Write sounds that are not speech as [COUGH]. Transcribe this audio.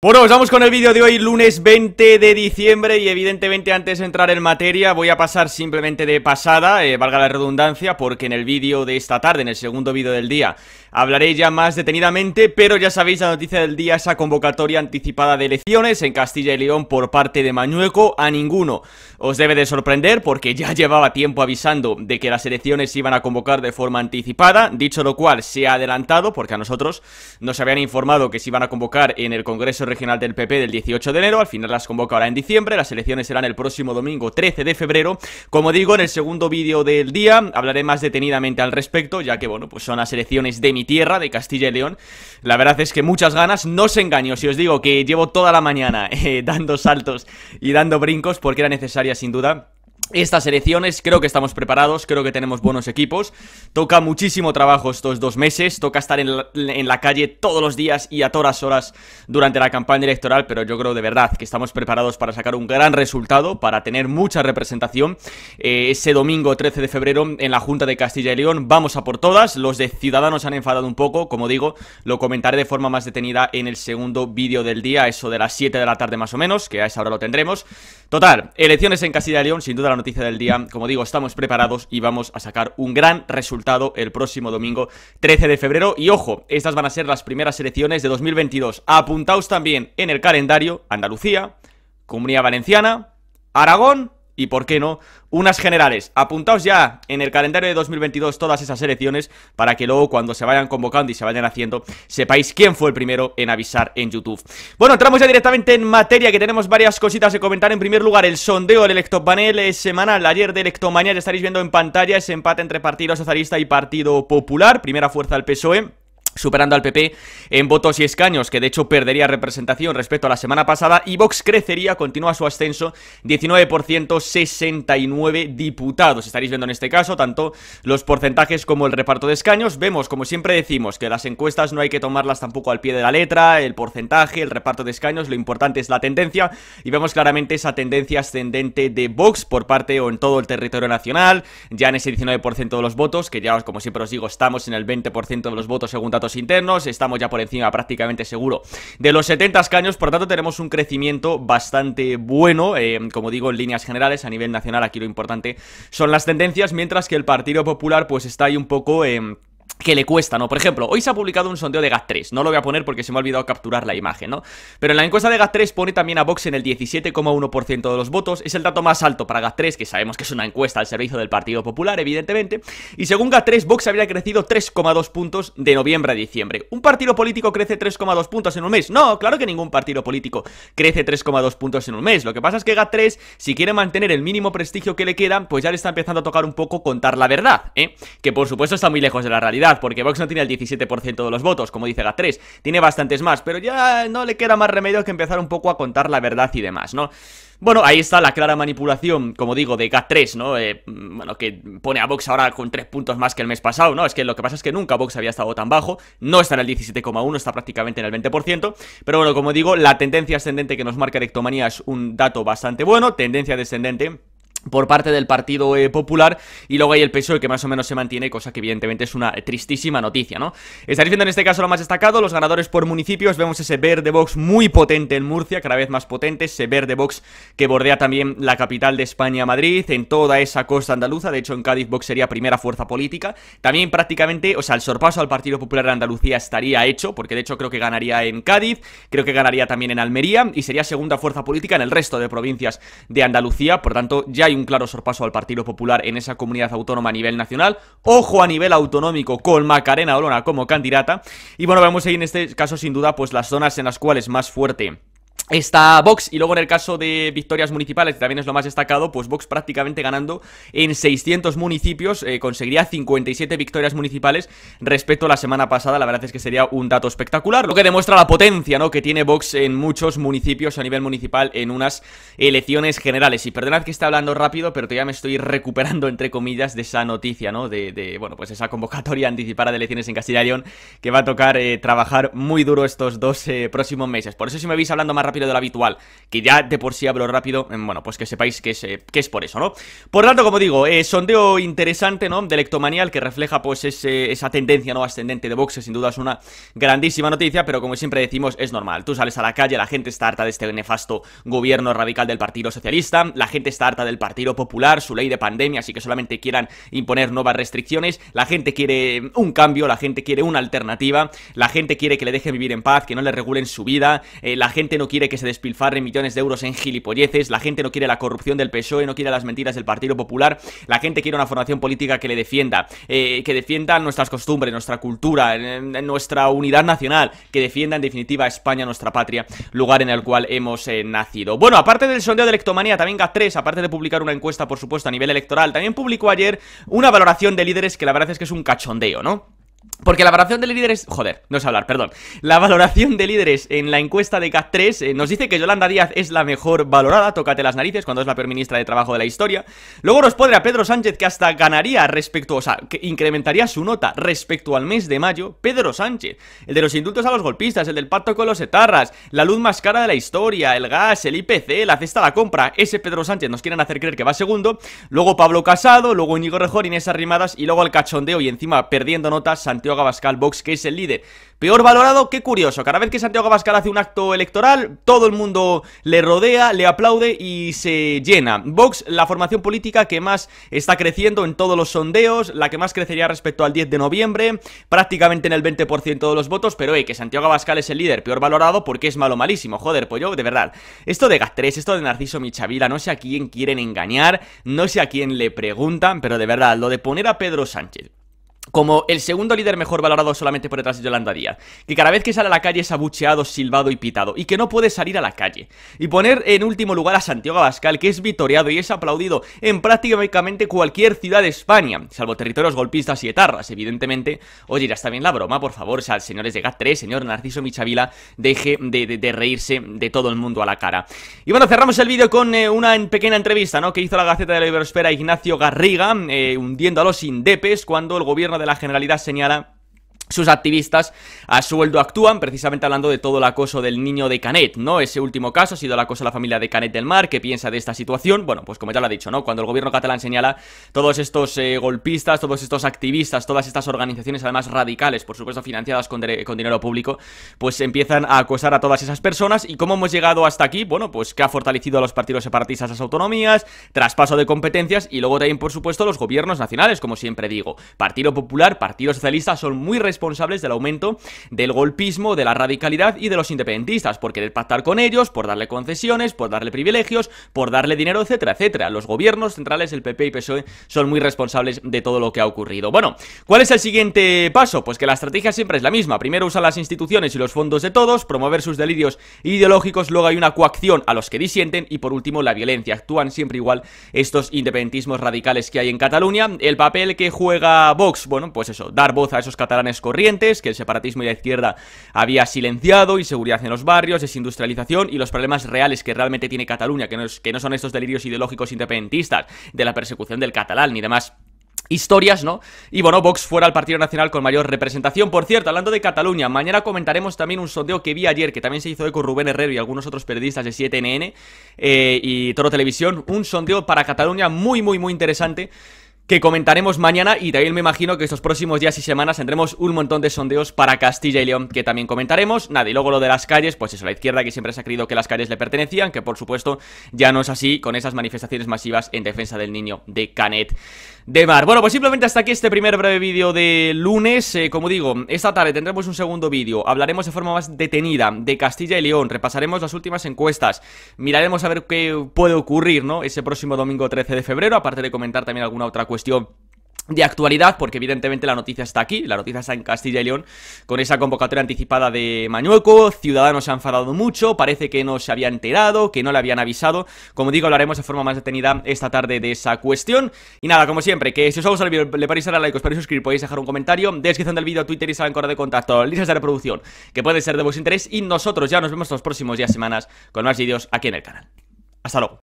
Bueno, os pues vamos con el vídeo de hoy, lunes 20 de diciembre y evidentemente antes de entrar en materia voy a pasar simplemente de pasada, eh, valga la redundancia, porque en el vídeo de esta tarde, en el segundo vídeo del día, hablaré ya más detenidamente, pero ya sabéis la noticia del día, esa convocatoria anticipada de elecciones en Castilla y León por parte de Mañueco, a ninguno os debe de sorprender porque ya llevaba tiempo avisando de que las elecciones se iban a convocar de forma anticipada, dicho lo cual se ha adelantado porque a nosotros nos habían informado que se iban a convocar en el Congreso Regional del PP del 18 de enero, al final las convocará ahora en diciembre, las elecciones serán el próximo domingo 13 de febrero, como digo en el segundo vídeo del día hablaré más detenidamente al respecto, ya que bueno, pues son las elecciones de mi tierra, de Castilla y León. La verdad es que muchas ganas, no os engaño si os digo que llevo toda la mañana [LAUGHS] eh, dando saltos y dando brincos porque era necesaria sin duda estas elecciones, creo que estamos preparados, creo que tenemos buenos equipos. Toca muchísimo trabajo estos dos meses, toca estar en la, calle todos los días y a todas horas durante la campaña electoral, pero yo creo de verdad que estamos preparados para sacar un gran resultado, para tener mucha representación. Eh, ese domingo 13 de febrero en la Junta de Castilla y León vamos a por todas. Los de Ciudadanos han enfadado un poco, como digo, lo comentaré de forma más detenida en el segundo vídeo del día, eso de las 7 de la tarde más o menos, que a esa hora lo tendremos. Total, elecciones en Castilla y León, sin duda la noticia del día. Como digo, estamos preparados y vamos a sacar un gran resultado el próximo domingo 13 de febrero. Y ojo, estas van a ser las primeras elecciones de 2022. Apuntaos también en el calendario Andalucía, Comunidad Valenciana, Aragón y, por qué no, unas generales. Apuntaos ya en el calendario de 2022 todas esas elecciones para que luego cuando se vayan convocando y se vayan haciendo sepáis quién fue el primero en avisar en YouTube. Bueno, entramos ya directamente en materia que tenemos varias cositas que comentar. En primer lugar, el sondeo del Electopanel semanal ayer de mañana, ya estaréis viendo en pantalla ese empate entre Partido Socialista y Partido Popular, primera fuerza del PSOE superando al PP en votos y escaños, que de hecho perdería representación respecto a la semana pasada, y Vox crecería, continúa su ascenso, 19%, 69 diputados. Estaréis viendo en este caso tanto los porcentajes como el reparto de escaños. Vemos, como siempre decimos, que las encuestas no hay que tomarlas tampoco al pie de la letra, el porcentaje, el reparto de escaños, lo importante es la tendencia, y vemos claramente esa tendencia ascendente de Vox por parte o en todo el territorio nacional, ya en ese 19% de los votos, que ya, como siempre os digo, estamos en el 20% de los votos según datos internos, estamos ya por encima prácticamente seguro de los 70 escaños, por tanto tenemos un crecimiento bastante bueno, eh, como digo, en líneas generales, a nivel nacional aquí lo importante son las tendencias, mientras que el Partido Popular pues está ahí un poco... en em, que le cuesta, ¿no? Por ejemplo, hoy se ha publicado un sondeo de GAT3, no lo voy a poner porque se me ha olvidado capturar la imagen, ¿no? Pero en la encuesta de GAT3 pone también a Vox en el 17,1% de los votos, es el dato más alto para GAT3, que sabemos que es una encuesta al servicio del Partido Popular, evidentemente, y según GAT3, Vox habría crecido 3,2 puntos de noviembre a diciembre. ¿Un partido político crece 3,2 puntos en un mes? No, claro que ningún partido político crece 3,2 puntos en un mes, lo que pasa es que GAT3, si quiere mantener el mínimo prestigio que le queda, pues ya le está empezando a tocar un poco contar la verdad, ¿eh? Que por supuesto está muy lejos de la realidad porque Vox no tiene el 17% de los votos, como dice GAT3, tiene bastantes más, pero ya no le queda más remedio que empezar un poco a contar la verdad y demás, ¿no? Bueno, ahí está la clara manipulación, como digo, de GAT3, ¿no? Eh, bueno, que pone a Vox ahora con tres puntos más que el mes pasado, ¿no? Es que lo que pasa es que nunca Vox había estado tan bajo, no está en el 17,1, está prácticamente en el 20%, pero bueno, como digo, la tendencia ascendente que nos marca Erectomanía es un dato bastante bueno, tendencia descendente por parte del Partido eh, Popular y luego hay el PSOE que más o menos se mantiene, cosa que evidentemente es una tristísima noticia, ¿no? Estaréis viendo en este caso lo más destacado, los ganadores por municipios, vemos ese verde box muy potente en Murcia, cada vez más potente, ese verde box que bordea también la capital de España, Madrid, en toda esa costa andaluza, de hecho en Cádiz box sería primera fuerza política, también prácticamente, o sea, el sorpaso al Partido Popular de Andalucía estaría hecho, porque de hecho creo que ganaría en Cádiz, creo que ganaría también en Almería y sería segunda fuerza política en el resto de provincias de Andalucía, por tanto ya hay un claro sorpaso al Partido Popular en esa comunidad autónoma a nivel nacional. Ojo a nivel autonómico con Macarena Olona como candidata. Y bueno, vemos ahí en este caso sin duda pues las zonas en las cuales más fuerte está Vox y luego en el caso de victorias municipales, que también es lo más destacado, pues Vox prácticamente ganando en 600 municipios, eh, conseguiría 57 victorias municipales respecto a la semana pasada, la verdad es que sería un dato espectacular, lo que demuestra la potencia ¿no? que tiene Vox en muchos municipios a nivel municipal en unas elecciones generales, y perdonad que esté hablando rápido, pero todavía me estoy recuperando entre comillas de esa noticia, ¿no? De, bueno, pues esa convocatoria anticipada de elecciones en Castilla y León, que va a tocar eh, trabajar muy duro estos dos eh, próximos meses, por eso si me veis hablando más rápido de lo habitual, que ya de por sí hablo rápido, em, bueno, pues que sepáis que es, eh, que es por eso, ¿no? Por tanto, como digo, eh, sondeo interesante, ¿no? De Electomanial, que refleja pues esa tendencia, ¿no? Ascendente de boxe, sin duda es una grandísima noticia, pero como siempre decimos, es normal. Tú sales a la calle, la gente está harta de este nefasto gobierno radical del Partido Socialista, la gente está harta del Partido Popular, su ley de pandemia, así que solamente quieran imponer nuevas restricciones, la gente quiere un cambio, la gente quiere una alternativa, la gente quiere que le dejen vivir en paz, que no le regulen su vida, eh, la gente no quiere que se despilfarren millones de euros en gilipolleces, la gente no quiere la corrupción del PSOE, no quiere las mentiras del Partido Popular, la gente quiere una formación política que le defienda, eh, que defienda nuestras costumbres, nuestra cultura, nuestra unidad nacional, que defienda en definitiva España, nuestra patria, lugar en el cual hemos eh, nacido. Bueno, aparte del sondeo de Electomanía, también GAT3, aparte de publicar una encuesta, por supuesto, a nivel electoral, también publicó ayer una valoración de líderes que la verdad es que es un cachondeo, ¿no? Porque la valoración de líderes, joder, no sé hablar, perdón. La valoración de líderes en la encuesta de CAC3 eh, nos dice que Yolanda Díaz es la mejor valorada, tócate las narices, cuando es la peor ministra de trabajo de la historia. Luego nos pone a Pedro Sánchez que hasta ganaría respecto, o sea, que incrementaría su nota respecto al mes de mayo. Pedro Sánchez, el de los indultos a los golpistas, el del pacto con los etarras, la luz más cara de la historia, el gas, el IPC, la cesta de la compra. Ese Pedro Sánchez nos quieren hacer creer que va segundo. Luego Pablo Casado, luego Íñigo en Inés Arrimadas y luego el cachondeo y encima perdiendo notas Santiago Santiago Abascal Vox, que es el líder. Peor valorado, qué curioso, cada vez que Santiago Abascal hace un acto electoral, todo el mundo le rodea, le aplaude y se llena. Vox, la formación política que más está creciendo en todos los sondeos, la que más crecería respecto al 10 de noviembre, prácticamente en el 20% de los votos, pero hey, eh, que Santiago Abascal es el líder peor valorado porque es malo malísimo, joder, pues yo, de verdad. Esto de Gastres, esto de Narciso Michavila, no sé a quién quieren engañar, no sé a quién le preguntan, pero de verdad, lo de poner a Pedro Sánchez como el segundo líder mejor valorado solamente por detrás de Yolanda Díaz, que cada vez que sale a la calle es abucheado, silbado y pitado, y que no puede salir a la calle. Y poner en último lugar a Santiago Abascal, que es vitoreado y es aplaudido en prácticamente cualquier ciudad de España, salvo territorios golpistas y etarras, evidentemente. Oye, ya está bien la broma, por favor, o señores de GAT3, señor Narciso Michavila, deje de, reírse de todo el mundo a la cara. Y bueno, cerramos el vídeo con eh, una pequeña entrevista, ¿no?, que hizo la Gaceta de la Iberosfera Ignacio Garriga, eh, hundiendo a los indepes cuando el gobierno de la generalidad señala sus activistas a sueldo actúan, precisamente hablando de todo el acoso del niño de Canet, ¿no? Ese último caso ha sido el acoso a la familia de Canet del Mar, qué piensa de esta situación? Bueno, pues como ya lo ha dicho, ¿no? Cuando el gobierno catalán señala todos estos eh, golpistas, todos estos activistas, todas estas organizaciones, además radicales, por supuesto financiadas con, con, dinero público, pues empiezan a acosar a todas esas personas. ¿Y cómo hemos llegado hasta aquí? Bueno, pues que ha fortalecido a los partidos separatistas las autonomías, traspaso de competencias y luego también, por supuesto, los gobiernos nacionales, como siempre digo. Partido Popular, Partido Socialista son muy responsables responsables del aumento del golpismo, de la radicalidad y de los independentistas, por querer pactar con ellos, por darle concesiones, por darle privilegios, por darle dinero, etcétera, etcétera. Los gobiernos centrales, el PP y PSOE, son muy responsables de todo lo que ha ocurrido. Bueno, ¿cuál es el siguiente paso? Pues que la estrategia siempre es la misma. Primero usan las instituciones y los fondos de todos, promover sus delirios ideológicos, luego hay una coacción a los que disienten y por último la violencia. Actúan siempre igual estos independentismos radicales que hay en Cataluña. El papel que juega Vox, bueno, pues eso, dar voz a esos catalanes corrientes que el separatismo y la izquierda había silenciado, inseguridad en los barrios, desindustrialización y los problemas reales que realmente tiene Cataluña, que no, es, que no son estos delirios ideológicos independentistas de la persecución del catalán ni demás historias, ¿no? Y bueno, Vox fuera el Partido Nacional con mayor representación. Por cierto, hablando de Cataluña, mañana comentaremos también un sondeo que vi ayer, que también se hizo con Rubén Herrero y algunos otros periodistas de 7NN eh, y Toro Televisión, un sondeo para Cataluña muy, muy, muy interesante que comentaremos mañana y también me imagino que estos próximos días y semanas tendremos un montón de sondeos para Castilla y León que también comentaremos. Nada, y luego lo de las calles, pues eso, la izquierda que siempre se ha creído que las calles le pertenecían, que por supuesto ya no es así con esas manifestaciones masivas en defensa del niño de Canet de Mar. Bueno, pues simplemente hasta aquí este primer breve vídeo de lunes. Eh, como digo, esta tarde tendremos un segundo vídeo, hablaremos de forma más detenida de Castilla y León, repasaremos las últimas encuestas, miraremos a ver qué puede ocurrir, ¿no? Ese próximo domingo 13 de febrero, aparte de comentar también alguna otra cuestión cuestión de actualidad, porque evidentemente la noticia está aquí, la noticia está en Castilla y León, con esa convocatoria anticipada de Mañueco, Ciudadanos se ha enfadado mucho, parece que no se había enterado, que no le habían avisado, como digo, hablaremos de forma más detenida esta tarde de esa cuestión, y nada, como siempre, que si os ha gustado el vídeo, le dar a like, os podéis suscribir, podéis dejar un comentario, descripción del vídeo, Twitter y saben correo de contacto, listas de reproducción, que puede ser de vuestro interés, y nosotros ya nos vemos los próximos días, semanas, con más vídeos aquí en el canal. Hasta luego.